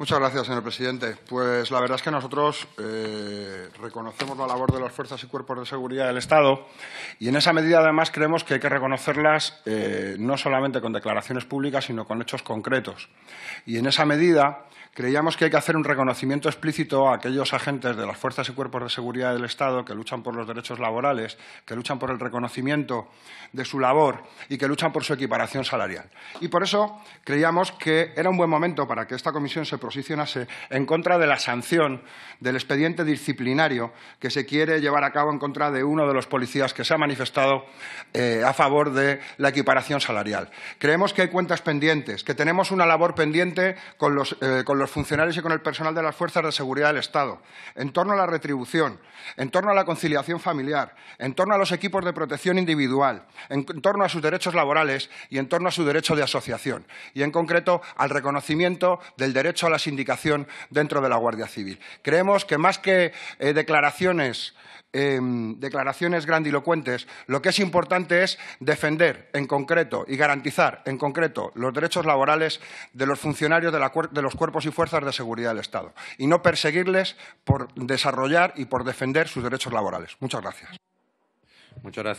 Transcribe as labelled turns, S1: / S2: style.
S1: Muchas gracias, señor presidente. Pues la verdad es que nosotros eh, reconocemos la labor de las fuerzas y cuerpos de seguridad del Estado y en esa medida además creemos que hay que reconocerlas eh, no solamente con declaraciones públicas sino con hechos concretos. Y en esa medida creíamos que hay que hacer un reconocimiento explícito a aquellos agentes de las fuerzas y cuerpos de seguridad del Estado que luchan por los derechos laborales, que luchan por el reconocimiento de su labor y que luchan por su equiparación salarial. Y por eso creíamos que era un buen momento para que esta comisión se posicionase en contra de la sanción del expediente disciplinario que se quiere llevar a cabo en contra de uno de los policías que se ha manifestado eh, a favor de la equiparación salarial. Creemos que hay cuentas pendientes, que tenemos una labor pendiente eh, con los, funcionarios y con el personal de las fuerzas de seguridad del Estado, en torno a la retribución, en torno a la conciliación familiar, en torno a los equipos de protección individual, en torno a sus derechos laborales y en torno a su derecho de asociación, y en concreto al reconocimiento del derecho a la sindicación dentro de la Guardia Civil. Creemos que más que eh, declaraciones, eh, declaraciones grandilocuentes. Lo que es importante es defender en concreto y garantizar en concreto los derechos laborales de los funcionarios de, de los cuerpos y fuerzas de seguridad del Estado y no perseguirles por desarrollar y por defender sus derechos laborales. Muchas Muchas gracias.